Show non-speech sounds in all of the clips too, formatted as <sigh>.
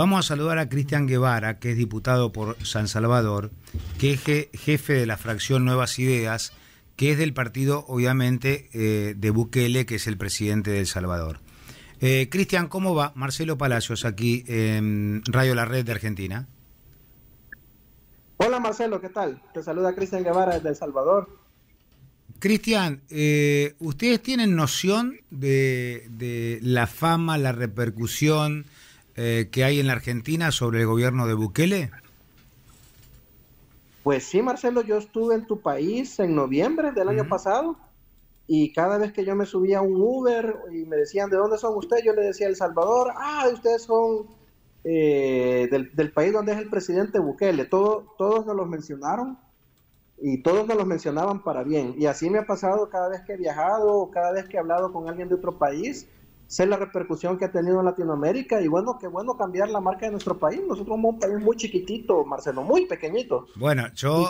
Vamos a saludar a Cristian Guevara, que es diputado por San Salvador, que es jefe de la fracción Nuevas Ideas, que es del partido, obviamente, eh, de Bukele, que es el presidente de El Salvador. Eh, Cristian, ¿cómo va? Marcelo Palacios, aquí en Radio La Red de Argentina. Hola Marcelo, ¿qué tal? Te saluda Cristian Guevara desde El Salvador. Cristian, eh, ¿ustedes tienen noción de la fama, la repercusión? eh, que hay en la Argentina sobre el gobierno de Bukele? Pues sí, Marcelo, yo estuve en tu país en noviembre del año pasado y cada vez que yo me subía a un Uber y me decían, ¿de dónde son ustedes? Yo le decía, El Salvador, ah, ustedes son eh, del, país donde es el presidente Bukele. todos nos los mencionaron y todos nos los mencionaban para bien. Y así me ha pasado cada vez que he viajado, cada vez que he hablado con alguien de otro país sé la repercusión que ha tenido en Latinoamérica y bueno, qué bueno cambiar la marca de nuestro país. Nosotros somos un país muy chiquitito, Marcelo, muy pequeñito. Bueno, yo,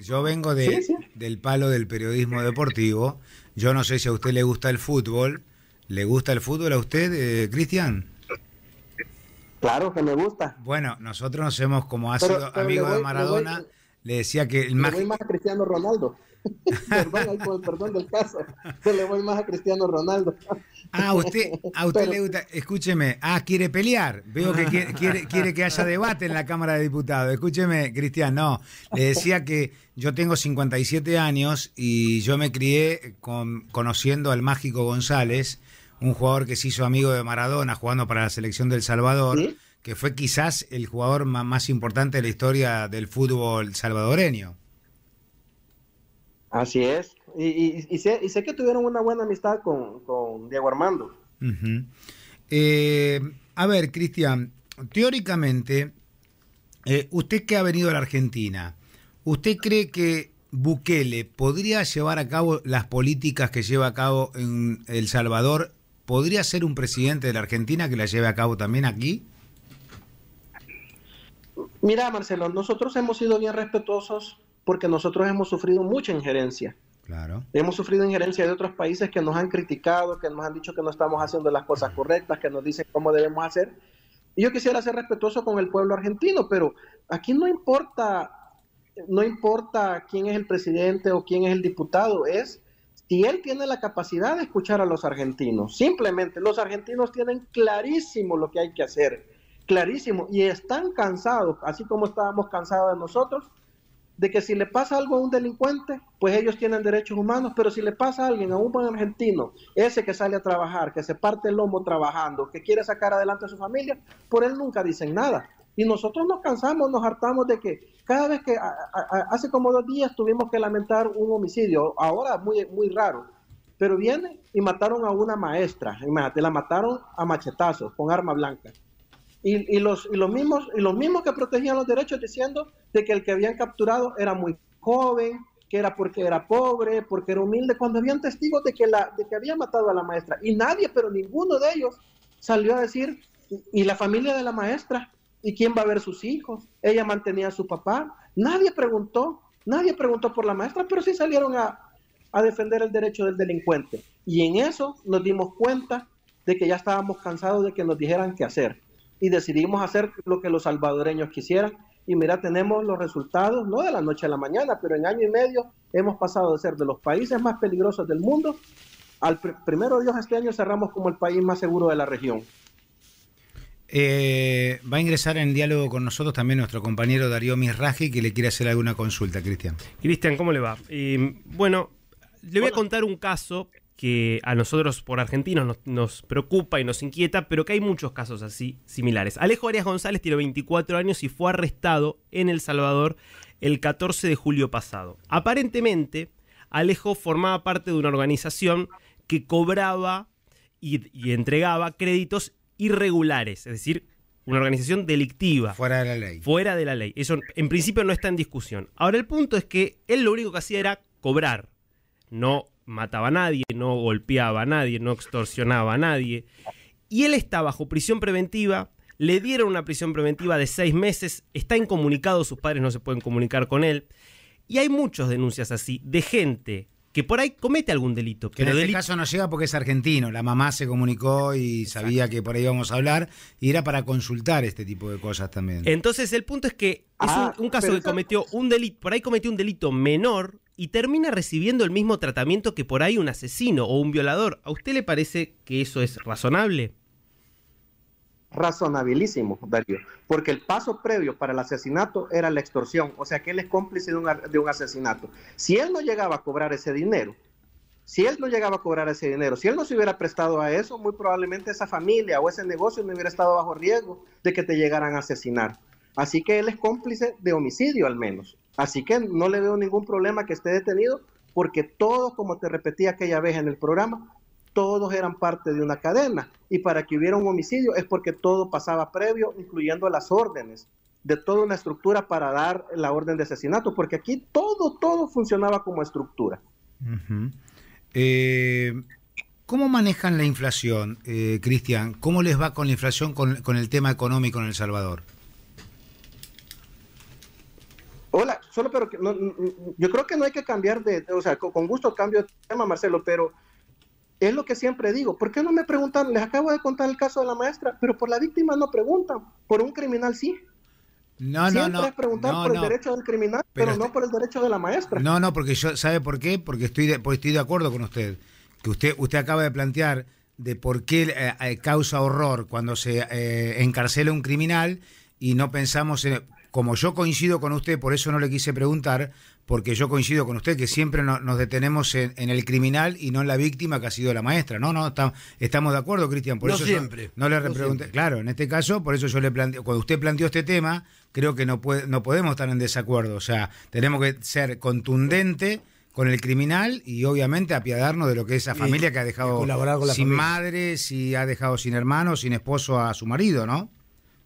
yo vengo de, del palo del periodismo deportivo. Yo no sé si a usted le gusta el fútbol. ¿Le gusta el fútbol a usted, eh, Cristian? Claro que me gusta. Bueno, nosotros nos hemos, como ha sido amigo de Maradona, le, decía que el más... más Cristiano Ronaldo. <laughs> perdón, del caso, yo le voy más a Cristiano Ronaldo. ah, usted, a usted le gusta, escúcheme, ah, quiere pelear, veo que quiere, que haya debate en la Cámara de Diputados. Escúcheme, Cristian, no, le decía que yo tengo 57 años y yo me crié con, conociendo al mágico González, un jugador que se hizo amigo de Maradona jugando para la selección del Salvador. que fue quizás el jugador más importante de la historia del fútbol salvadoreño. Así es. Y, sé, que tuvieron una buena amistad con, Diego Armando. Eh, a ver, Cristian, teóricamente, eh, usted que ha venido a la Argentina, ¿usted cree que Bukele podría llevar a cabo las políticas que lleva a cabo en El Salvador? ¿Podría ser un presidente de la Argentina que la lleve a cabo también aquí? Mira, Marcelo, nosotros hemos sido bien respetuosos porque nosotros hemos sufrido mucha injerencia. Claro. Hemos sufrido injerencia de otros países que nos han criticado, que nos han dicho que no estamos haciendo las cosas correctas, que nos dicen cómo debemos hacer. Y yo quisiera ser respetuoso con el pueblo argentino, pero aquí no importa, no importa quién es el presidente o quién es el diputado, es si él tiene la capacidad de escuchar a los argentinos. Simplemente los argentinos tienen clarísimo lo que hay que hacer, clarísimo, y están cansados, así como estábamos cansados de nosotros, de que si le pasa algo a un delincuente, pues ellos tienen derechos humanos, pero si le pasa a alguien, a un buen argentino, ese que sale a trabajar, que se parte el lomo trabajando, que quiere sacar adelante a su familia, por él nunca dicen nada. Y nosotros nos cansamos, nos hartamos de que cada vez que hace como dos días tuvimos que lamentar un homicidio, ahora muy, muy raro, pero viene y mataron a una maestra, imagínate, la mataron a machetazos con arma blanca. Y, los, los mismos, los mismos que protegían los derechos diciendo de que el que habían capturado era muy joven, que era porque era pobre, porque era humilde, cuando habían testigos de que, la, de que había matado a la maestra. Y nadie, pero ninguno de ellos salió a decir, y la familia de la maestra, ¿y quién va a ver sus hijos? Ella mantenía a su papá. Nadie preguntó, nadie preguntó por la maestra, pero sí salieron a, a defender el derecho del delincuente. Y en eso nos dimos cuenta de que ya estábamos cansados de que nos dijeran qué hacer y decidimos hacer lo que los salvadoreños quisieran. Y mira, tenemos los resultados, no de la noche a la mañana, pero en año y medio hemos pasado de ser de los países más peligrosos del mundo al primero primero Dios este año cerramos como el país más seguro de la región. Eh, va a ingresar en diálogo con nosotros también nuestro compañero Darío Misraji, que le quiere hacer alguna consulta, Cristian. Cristian, ¿cómo le va? bueno, le voy a contar un caso que a nosotros por argentinos nos, preocupa y nos inquieta, pero que hay muchos casos así similares. Alejo Arias González tiene 24 años y fue arrestado en El Salvador el 14 de julio pasado. Aparentemente, Alejo formaba parte de una organización que cobraba y, y entregaba créditos irregulares, es decir, una organización delictiva. Fuera de la ley. Fuera de la ley. Eso en principio no está en discusión. Ahora el punto es que él lo único que hacía era cobrar, no mataba a nadie, no golpeaba a nadie, no extorsionaba a nadie. Y él está bajo prisión preventiva, le dieron una prisión preventiva de seis meses, está incomunicado, sus padres no se pueden comunicar con él. Y hay muchas denuncias así de gente que por ahí comete algún delito. pero en este caso no llega porque es argentino. La mamá se comunicó y sabía que por ahí íbamos a hablar y era para consultar este tipo de cosas también. Entonces el punto es que es ah, un, un, caso que cometió un delito, por ahí cometió un delito menor y termina recibiendo el mismo tratamiento que por ahí un asesino o un violador. ¿A usted le parece que eso es razonable? Razonabilísimo, Darío, porque el paso previo para el asesinato era la extorsión, o sea que él es cómplice de un, de un asesinato. Si él no llegaba a cobrar ese dinero, si él no llegaba a cobrar ese dinero, si él no se hubiera prestado a eso, muy probablemente esa familia o ese negocio no hubiera estado bajo riesgo de que te llegaran a asesinar. Así que él es cómplice de homicidio al menos. Así que no le veo ningún problema que esté detenido, porque todos, como te repetí aquella vez en el programa, todos eran parte de una cadena. Y para que hubiera un homicidio es porque todo pasaba previo, incluyendo las órdenes, de toda una estructura para dar la orden de asesinato, porque aquí todo, todo funcionaba como estructura. Eh, ¿Cómo manejan la inflación, eh, Cristian? ¿Cómo les va con la inflación con el tema económico en El Salvador? Hola, solo pero yo creo que no hay que cambiar de, o sea, con gusto cambio de tema, Marcelo, pero es lo que siempre digo. ¿Por qué no me preguntan? Les acabo de contar el caso de la maestra, pero por la víctima no preguntan, por un criminal sí. No, no, no, no. Es preguntar por el derecho del criminal, pero, no por el derecho de la maestra. No, no, porque yo, ¿sabe por qué? Porque estoy de, estoy de acuerdo con usted. Que usted, usted acaba de plantear de por qué eh, eh, causa horror cuando se eh, encarcela un criminal y no pensamos en como yo coincido con usted, por eso no le quise preguntar, porque yo coincido con usted que siempre nos detenemos en, el criminal y no en la víctima que ha sido la maestra. No, no, estamos de acuerdo, Cristian. Por no eso siempre. no le no Claro, en este caso, por eso yo le planteo, cuando usted planteó este tema, creo que no, podemos estar en desacuerdo. O sea, tenemos que ser contundente con el criminal y obviamente apiadarnos de lo que es esa familia que ha dejado sin madre, si ha dejado sin hermano, sin esposo a su marido, ¿no?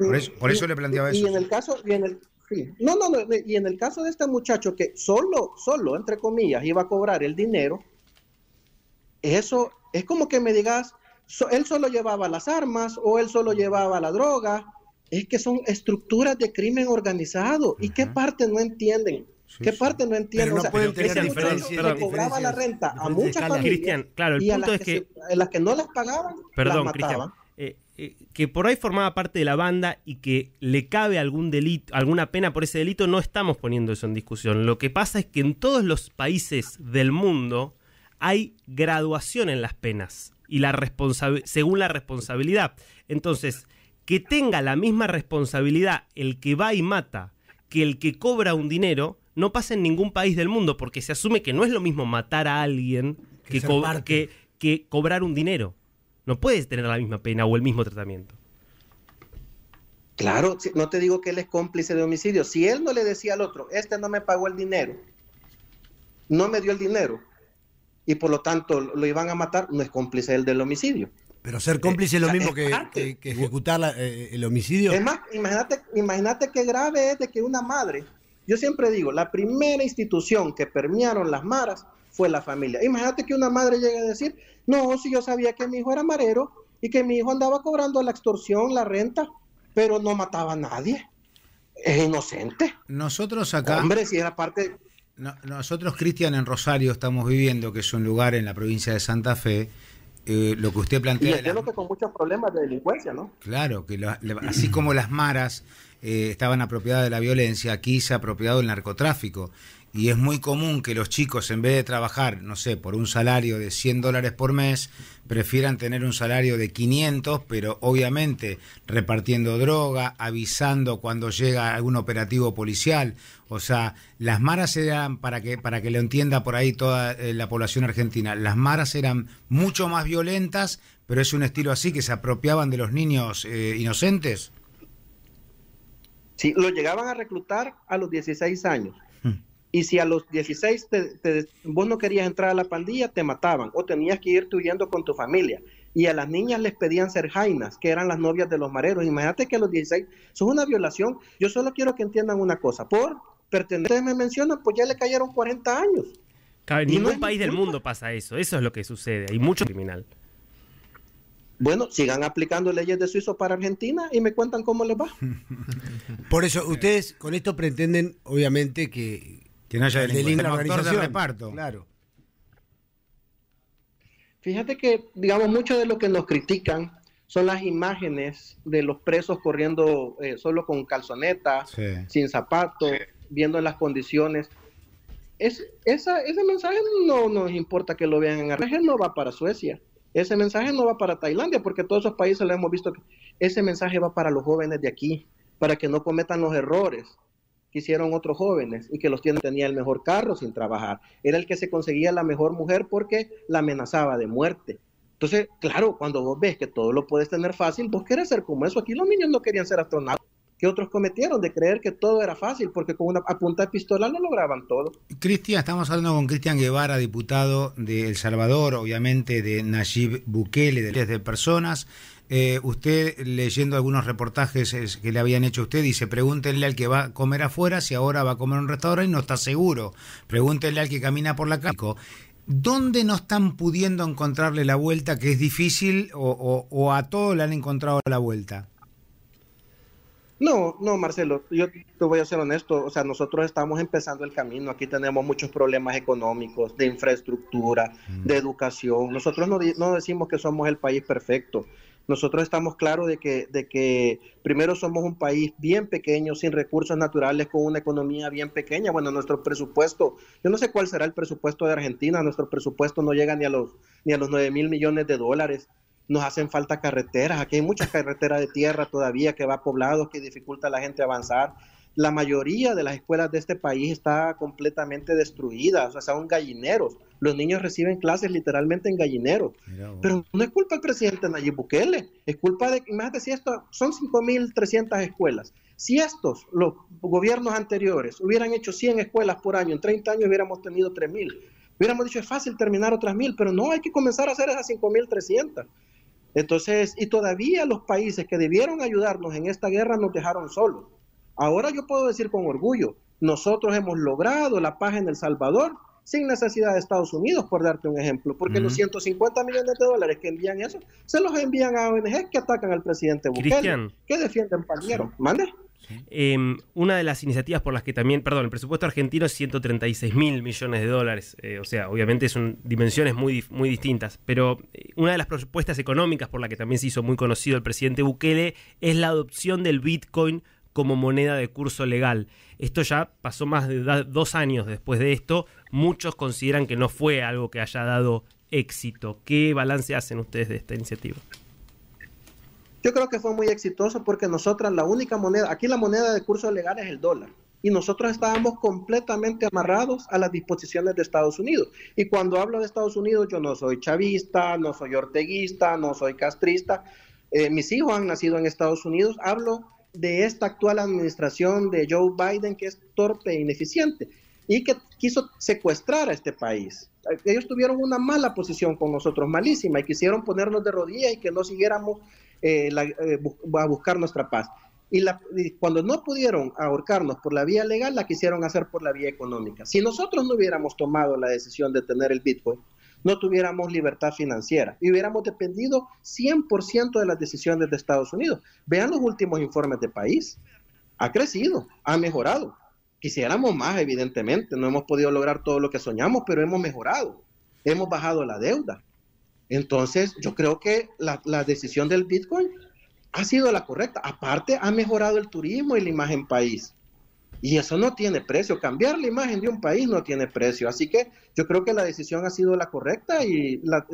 Por mm, eso, por eso le planteaba eso. Y en el caso, y en el, no, no, eh, y en el caso de este muchacho que solo, solo, entre comillas, iba a cobrar el dinero, eso es como que me digas, él solo llevaba las armas o él solo llevaba la droga. Es que son estructuras de crimen organizado. ¿Y qué parte no entienden? ¿Qué parte no entienden no pueden tener ese diferencias. cobraba la renta a muchas familias Cristian, claro, y a las que, no las pagaban, perdón, Cristian, eh, que por ahí formaba parte de la banda y que le cabe algún delito, alguna pena por ese delito, no estamos poniendo eso en discusión. Lo que pasa es que en todos los países del mundo hay graduación en las penas y la según la responsabilidad. Entonces, que tenga la misma responsabilidad el que va y mata que el que cobra un dinero, no pasa en ningún país del mundo, porque se asume que no es lo mismo matar a alguien que, que cobrar un dinero. No puedes tener la misma pena o el mismo tratamiento. Claro, no te digo que él es cómplice de homicidio. Si él no le decía al otro, este no me pagó el dinero, no me dio el dinero, y por lo tanto lo iban a matar, no es cómplice él del homicidio. Pero ser cómplice es lo eh, mismo que, ejecutar eh, eh, el homicidio. Es más, imagínate, imagínate qué grave es de que una madre, yo siempre digo, la primera institución que permearon las maras fue la familia. Imagínate que una madre llegue a decir, no, si yo sabía que mi hijo era marero y que mi hijo andaba cobrando la extorsión, la renta, pero no mataba a nadie. Es inocente. Nosotros acá... Hombre, si era parte... nosotros, Cristian, en Rosario estamos viviendo, que es un lugar en la provincia de Santa Fe, eh, lo que usted plantea. Y lo que con muchos problemas de delincuencia, ¿no? Claro, que así como las maras eh, estaban apropiadas de la violencia, aquí se ha apropiado el narcotráfico y es muy común que los chicos, en vez de trabajar, no sé, por un salario de 100 dólares por mes, prefieran tener un salario de 500, pero obviamente repartiendo droga, avisando cuando llega algún operativo policial. O sea, las maras eran, para que, para que lo entienda por ahí toda eh, la población argentina, las maras eran mucho más violentas, pero es un estilo así que se apropiaban de los niños eh, inocentes. Sí, lo llegaban a reclutar a los 16 años. Hmm. Y si a los 16 te, vos no querías entrar a la pandilla, te mataban o tenías que irte huyendo con tu familia. Y a las niñas les pedían ser jainas, que eran las novias de los mareros. Imagínate que a los 16, eso es una violación. Yo solo quiero que entiendan una cosa. Por pertenecer, me mencionan, pues ya le cayeron 40 años. Claro, en ningún país del mundo pasa eso. Eso es lo que sucede. Hay mucho criminal. Bueno, sigan aplicando leyes de suizo para Argentina y me cuentan cómo les va. <laughs> Por eso, ustedes con esto pretenden, obviamente, que que no haya reparto. Claro. Fíjate que, digamos, mucho de lo que nos critican son las imágenes de los presos corriendo eh, solo con calzoneta, sin zapatos, viendo las condiciones. Es, ese mensaje no nos importa que lo vean en Argentina, no va para Suecia, ese mensaje no va para Tailandia, porque todos esos países lo hemos visto. Ese mensaje va para los jóvenes de aquí, para que no cometan los errores que hicieron otros jóvenes y que los tienen, tenía el mejor carro sin trabajar. Era el que se conseguía la mejor mujer porque la amenazaba de muerte. Entonces, claro, cuando vos ves que todo lo puedes tener fácil, vos querés ser como eso. Aquí los niños no querían ser astronautas ¿Qué otros cometieron de creer que todo era fácil, porque con una punta de pistola no lograban todo. Cristian, estamos hablando con Cristian Guevara, diputado de El Salvador, obviamente de Nayib Bukele, de, de personas. Eh, usted, leyendo algunos reportajes eh, que le habían hecho a usted, dice, pregúntenle al que va a comer afuera si ahora va a comer en un restaurante y no está seguro. Pregúntenle al que camina por la calle. ¿Dónde no están pudiendo encontrarle la vuelta que es difícil o, a todos le han encontrado la vuelta? No, no, Marcelo, yo te voy a ser honesto, o sea, nosotros estamos empezando el camino, aquí tenemos muchos problemas económicos, de infraestructura, mm. de educación, nosotros no, decimos que somos el país perfecto, nosotros estamos claros de que, de que primero somos un país bien pequeño, sin recursos naturales, con una economía bien pequeña. Bueno, nuestro presupuesto, yo no sé cuál será el presupuesto de Argentina, nuestro presupuesto no llega ni a los, ni a los 9 mil millones de dólares. Nos hacen falta carreteras, aquí hay muchas carreteras de tierra todavía que va poblado, que dificulta a la gente avanzar la mayoría de las escuelas de este país está completamente destruida o sea, son gallineros. Los niños reciben clases literalmente en gallineros. Pero no es culpa del presidente Nayib Bukele, es culpa de, imagínate si esto, son 5.300 escuelas. Si estos, los gobiernos anteriores, hubieran hecho 100 escuelas por año, en 30 años hubiéramos tenido 3.000. Hubiéramos dicho, es fácil terminar otras mil. pero no, hay que comenzar a hacer esas 5.300. Entonces, y todavía los países que debieron ayudarnos en esta guerra nos dejaron solos. Ahora yo puedo decir con orgullo, nosotros hemos logrado la paz en El Salvador sin necesidad de Estados Unidos, por darte un ejemplo, porque los 150 millones de dólares que envían eso, se los envían a ONG que atacan al presidente Bukele, ¿Qué que defienden Palmero. ¿Mande? Em, una de las iniciativas por las que también, perdón, el presupuesto argentino es 136 mil millones de dólares, eh, o sea, obviamente son dimensiones muy, muy distintas, pero eh, una de las propuestas económicas por la que también se hizo muy conocido el presidente Bukele es la adopción del Bitcoin como moneda de curso legal. Esto ya pasó más de dos años después de esto. Muchos consideran que no fue algo que haya dado éxito. ¿Qué balance hacen ustedes de esta iniciativa? Yo creo que fue muy exitoso porque nosotras la única moneda, aquí la moneda de curso legal es el dólar. Y nosotros estábamos completamente amarrados a las disposiciones de Estados Unidos. Y cuando hablo de Estados Unidos, yo no soy chavista, no soy orteguista, no soy castrista. Eh, mis hijos han nacido en Estados Unidos. Hablo de esta actual administración de Joe Biden, que es torpe e ineficiente y que quiso secuestrar a este país. Ellos tuvieron una mala posición con nosotros, malísima, y quisieron ponernos de rodillas y que no siguiéramos eh, eh, a buscar nuestra paz. Y, y, cuando no pudieron ahorcarnos por la vía legal, la quisieron hacer por la vía económica. Si nosotros no hubiéramos tomado la decisión de tener el Bitcoin, no tuviéramos libertad financiera y hubiéramos dependido 100% de las decisiones de Estados Unidos. Vean los últimos informes de país. Ha crecido, ha mejorado. Quisiéramos más, evidentemente. No hemos podido lograr todo lo que soñamos, pero hemos mejorado. Hemos bajado la deuda. Entonces, yo creo que la, la decisión del Bitcoin ha sido la correcta. Aparte, ha mejorado el turismo y la imagen país. Y eso no tiene precio. Cambiar la imagen de un país no tiene precio. Así que yo creo que la decisión ha sido la correcta y la,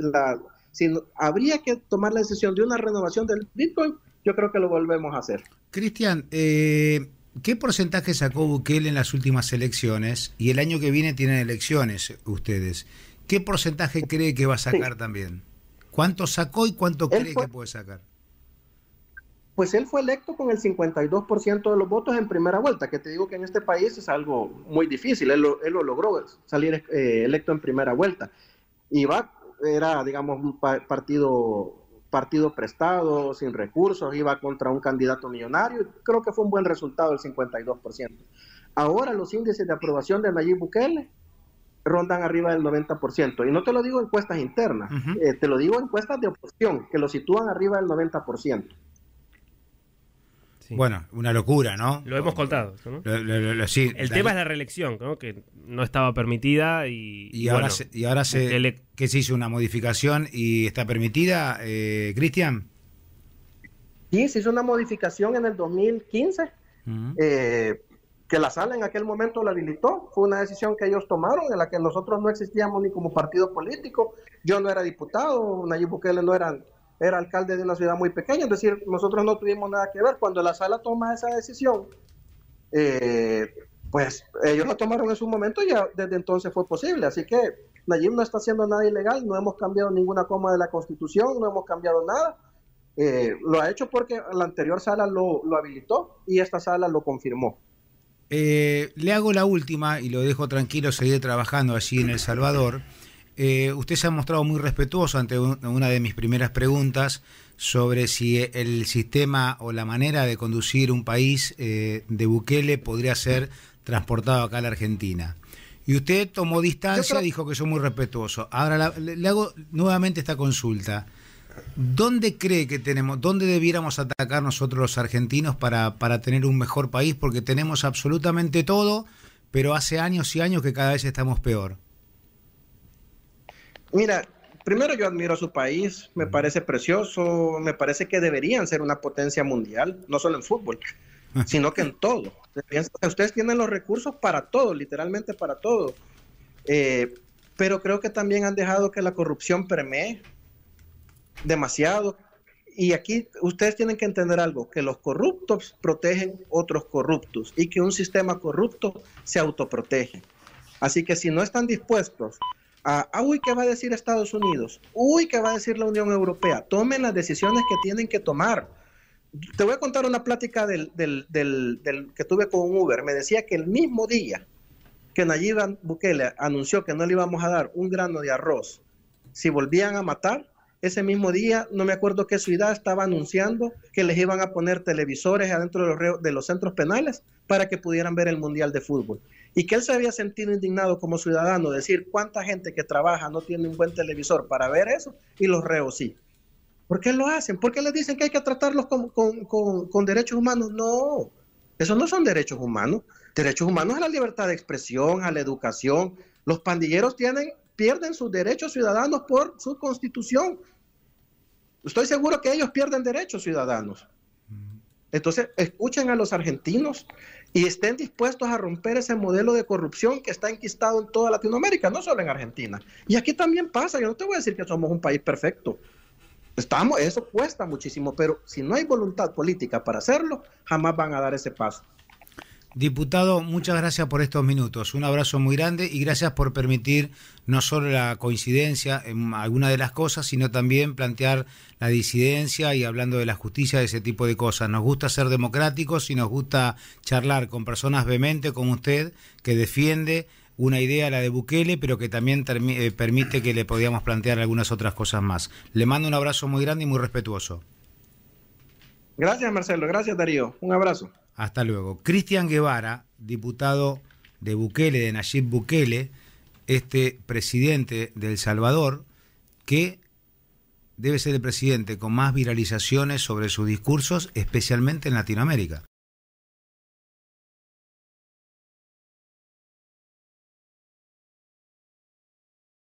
si habría que tomar la decisión de una renovación del Bitcoin, yo creo que lo volvemos a hacer. Cristian, eh, ¿qué porcentaje sacó Bukele en las últimas elecciones? Y el año que viene tienen elecciones ustedes. ¿Qué porcentaje cree que va a sacar también? ¿Cuánto sacó y cuánto cree que puede sacar? pues él fue electo con el 52% de los votos en primera vuelta, que te digo que en este país es algo muy difícil, él lo, logró salir eh, electo en primera vuelta. Iba, era, digamos, un partido, partido prestado, sin recursos, iba contra un candidato millonario, creo que fue un buen resultado el 52%. Ahora los índices de aprobación de Nayib Bukele rondan arriba del 90%, y no te lo digo encuestas internas, eh, te lo digo encuestas de oposición, que lo sitúan arriba del 90%. Bueno, una locura, ¿no? Lo hemos contado. el tema es la reelección, que no estaba permitida y. ahora, se, se, este que se hizo una modificación y está permitida, eh, Cristian. Sí, se hizo una modificación en el 2015, eh, que la sala en aquel momento la habilitó. Fue una decisión que ellos tomaron, en la que nosotros no existíamos ni como partido político. Yo no era diputado, Nayib Bukele no era era alcalde de una ciudad muy pequeña, es decir, nosotros no tuvimos nada que ver. Cuando la sala toma esa decisión, eh, pues ellos la tomaron en su momento y ya desde entonces fue posible. Así que Nayib no está haciendo nada ilegal, no hemos cambiado ninguna coma de la Constitución, no hemos cambiado nada. Eh, lo ha hecho porque la anterior sala lo, lo habilitó y esta sala lo confirmó. Eh, le hago la última y lo dejo tranquilo, ...seguiré trabajando allí en El Salvador. Eh, usted se ha mostrado muy respetuoso ante una de mis primeras preguntas sobre si el sistema o la manera de conducir un país eh, de Bukele podría ser transportado acá a la Argentina. Y usted tomó distancia, y dijo que soy muy respetuoso. Ahora le hago nuevamente esta consulta. ¿Dónde cree que tenemos, dónde debiéramos atacar nosotros los argentinos para, para tener un mejor país? Porque tenemos absolutamente todo, pero hace años y años que cada vez estamos peor. Mira, primero yo admiro a su país, me parece precioso, me parece que deberían ser una potencia mundial, no solo en fútbol, <laughs> sino que en todo. Ustedes tienen los recursos para todo, literalmente para todo. Eh, pero creo que también han dejado que la corrupción permee demasiado. Y aquí ustedes tienen que entender algo, que los corruptos protegen otros corruptos y que un sistema corrupto se autoprotege. Así que si no están dispuestos Ah, uy, ¿qué va a decir Estados Unidos? Uy, ¿qué va a decir la Unión Europea? Tomen las decisiones que tienen que tomar. Te voy a contar una plática del, del, del, del que tuve con Uber. Me decía que el mismo día que Nayib Bukele anunció que no le íbamos a dar un grano de arroz si volvían a matar, ese mismo día, no me acuerdo qué ciudad estaba anunciando que les iban a poner televisores adentro de los, de los centros penales para que pudieran ver el Mundial de Fútbol y que él se había sentido indignado como ciudadano, decir cuánta gente que trabaja no tiene un buen televisor para ver eso y los reos sí. ¿Por qué lo hacen? ¿Por qué les dicen que hay que tratarlos con, derechos humanos? No, esos no son derechos humanos. Derechos humanos a la libertad de expresión, a la educación. Los pandilleros tienen, pierden sus derechos ciudadanos por su constitución. Estoy seguro que ellos pierden derechos ciudadanos. Entonces, escuchen a los argentinos y estén dispuestos a romper ese modelo de corrupción que está enquistado en toda Latinoamérica, no solo en Argentina. Y aquí también pasa, yo no te voy a decir que somos un país perfecto. Estamos, eso cuesta muchísimo, pero si no hay voluntad política para hacerlo, jamás van a dar ese paso. Diputado, muchas gracias por estos minutos. Un abrazo muy grande y gracias por permitir no solo la coincidencia en algunas de las cosas, sino también plantear la disidencia y hablando de la justicia, de ese tipo de cosas. Nos gusta ser democráticos y nos gusta charlar con personas vehemente como usted, que defiende una idea, la de Bukele, pero que también eh, permite que le podíamos plantear algunas otras cosas más. Le mando un abrazo muy grande y muy respetuoso. Gracias, Marcelo. Gracias, Darío. Un abrazo. Hasta luego. Cristian Guevara, diputado de Bukele, de Nayib Bukele, este presidente de El Salvador, que debe ser el presidente con más viralizaciones sobre sus discursos, especialmente en Latinoamérica.